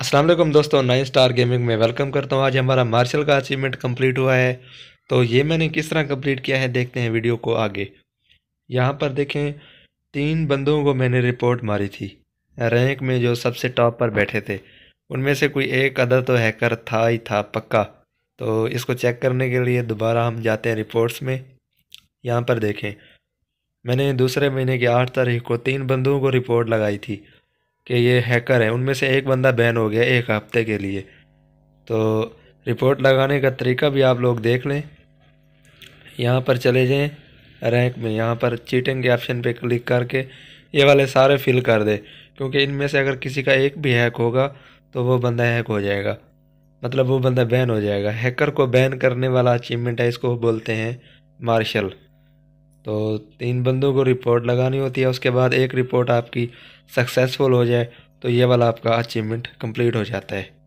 असलम दोस्तों nine star gaming में welcome करता हूँ आज हमारा मार्शल का अचीवमेंट कंप्लीट हुआ है तो ये मैंने किस तरह कंप्लीट किया है देखते हैं वीडियो को आगे यहाँ पर देखें तीन बंदों को मैंने रिपोर्ट मारी थी रैंक में जो सबसे टॉप पर बैठे थे उनमें से कोई एक अदर तो हैकर था ही था पक्का तो इसको चेक करने के लिए दोबारा हम जाते हैं रिपोर्ट्स में यहाँ पर देखें मैंने दूसरे महीने की आठ तारीख को तीन बंदों को रिपोर्ट लगाई थी कि ये हैकर हैं उनमें से एक बंदा बैन हो गया एक हफ्ते के लिए तो रिपोर्ट लगाने का तरीका भी आप लोग देख लें यहाँ पर चले जाएँ रैंक में यहाँ पर चीटिंग के ऑप्शन पे क्लिक करके ये वाले सारे फिल कर दे क्योंकि इनमें से अगर किसी का एक भी हैक होगा तो वो बंदा हैक हो जाएगा मतलब वो बंदा बैन हो जाएगा हैकर को बैन करने वाला अचीवमेंट है इसको बोलते हैं मार्शल तो तीन बंदों को रिपोर्ट लगानी होती है उसके बाद एक रिपोर्ट आपकी सक्सेसफुल हो जाए तो ये वाला आपका अचीवमेंट कंप्लीट हो जाता है